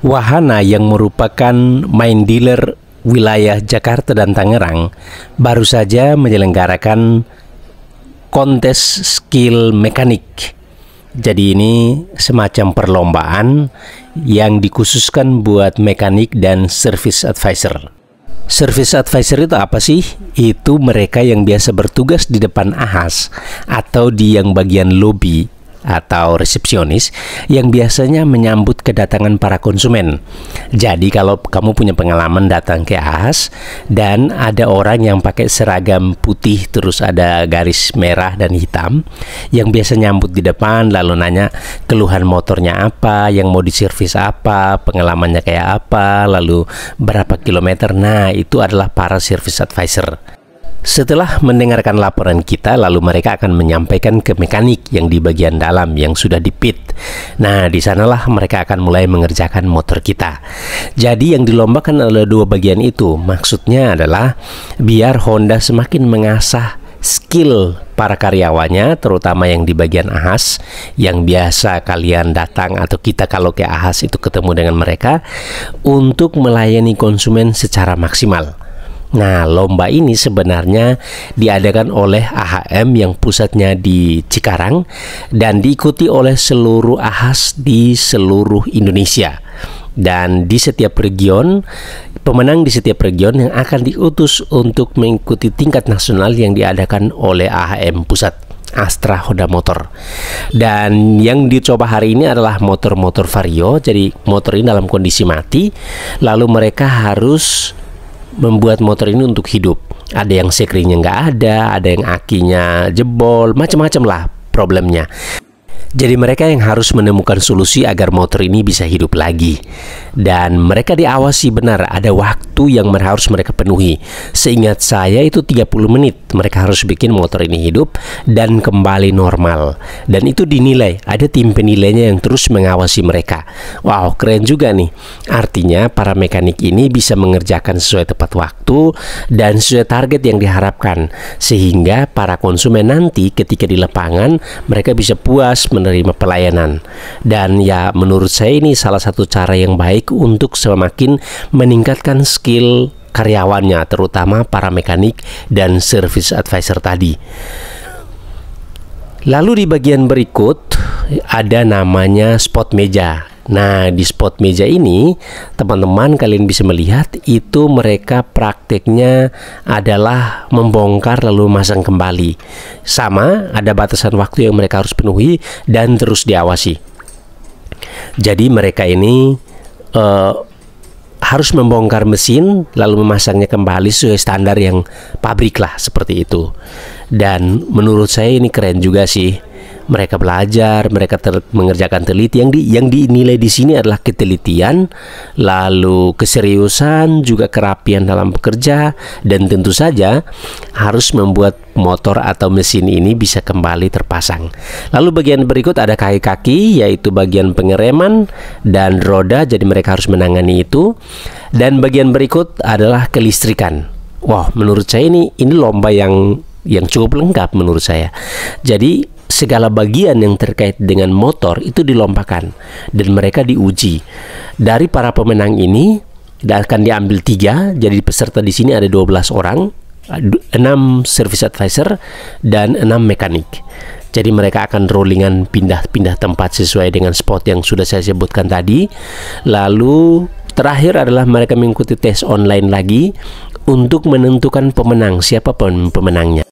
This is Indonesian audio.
Wahana yang merupakan main dealer wilayah Jakarta dan Tangerang baru saja menyelenggarakan kontes skill mekanik. Jadi ini semacam perlombaan yang dikhususkan buat mekanik dan service advisor. Service advisor itu apa sih? Itu mereka yang biasa bertugas di depan ahas atau di yang bagian lobby atau resepsionis yang biasanya menyambut kedatangan para konsumen. Jadi kalau kamu punya pengalaman datang ke AHAS dan ada orang yang pakai seragam putih terus ada garis merah dan hitam yang biasa nyambut di depan lalu nanya keluhan motornya apa, yang mau diservis apa, pengalamannya kayak apa, lalu berapa kilometer. Nah, itu adalah para service advisor. Setelah mendengarkan laporan kita, lalu mereka akan menyampaikan ke mekanik yang di bagian dalam yang sudah dipit. Nah, di sanalah mereka akan mulai mengerjakan motor kita. Jadi yang dilombakan adalah dua bagian itu. Maksudnya adalah biar Honda semakin mengasah skill para karyawannya, terutama yang di bagian AHAS, yang biasa kalian datang atau kita kalau ke AHAS itu ketemu dengan mereka, untuk melayani konsumen secara maksimal. Nah, lomba ini sebenarnya diadakan oleh AHM yang pusatnya di Cikarang dan diikuti oleh seluruh AHAS di seluruh Indonesia. Dan di setiap region, pemenang di setiap region yang akan diutus untuk mengikuti tingkat nasional yang diadakan oleh AHM pusat. Astra Honda Motor. Dan yang dicoba hari ini adalah motor-motor Vario. Jadi motor ini dalam kondisi mati, lalu mereka harus membuat motor ini untuk hidup. Ada yang sekringnya nggak ada, ada yang akinya jebol, macam-macam lah problemnya. Jadi mereka yang harus menemukan solusi agar motor ini bisa hidup lagi. Dan mereka diawasi benar, ada waktu yang harus mereka penuhi. Seingat saya itu 30 menit mereka harus bikin motor ini hidup dan kembali normal. Dan itu dinilai, ada tim penilainya yang terus mengawasi mereka. Wow, keren juga nih. Artinya para mekanik ini bisa mengerjakan sesuai tepat waktu dan sesuai target yang diharapkan. Sehingga para konsumen nanti ketika di lapangan mereka bisa puas menerima pelayanan. Dan ya menurut saya ini salah satu cara yang baik untuk semakin meningkatkan skill karyawannya terutama para mekanik dan service advisor tadi. Lalu di bagian berikut ada namanya spot meja. Nah, di spot meja ini, teman-teman kalian bisa melihat itu mereka prakteknya adalah membongkar lalu memasang kembali. Sama, ada batasan waktu yang mereka harus penuhi dan terus diawasi. Jadi mereka ini uh, harus membongkar mesin lalu memasangnya kembali sesuai standar yang pabrik lah seperti itu. Dan menurut saya ini keren juga sih. Mereka belajar, mereka ter mengerjakan teliti yang di yang dinilai di sini adalah ketelitian, lalu keseriusan, juga kerapian dalam bekerja dan tentu saja harus membuat motor atau mesin ini bisa kembali terpasang. Lalu bagian berikut ada kaki-kaki yaitu bagian pengereman dan roda jadi mereka harus menangani itu. Dan bagian berikut adalah kelistrikan. Wah, menurut saya ini ini lomba yang yang cukup lengkap menurut saya. Jadi segala bagian yang terkait dengan motor itu dilompakan dan mereka diuji. Dari para pemenang ini akan diambil tiga, jadi peserta di sini ada 12 orang, enam service advisor dan enam mekanik. Jadi mereka akan rollingan pindah-pindah tempat sesuai dengan spot yang sudah saya sebutkan tadi. Lalu terakhir adalah mereka mengikuti tes online lagi untuk menentukan pemenang siapa pemenangnya.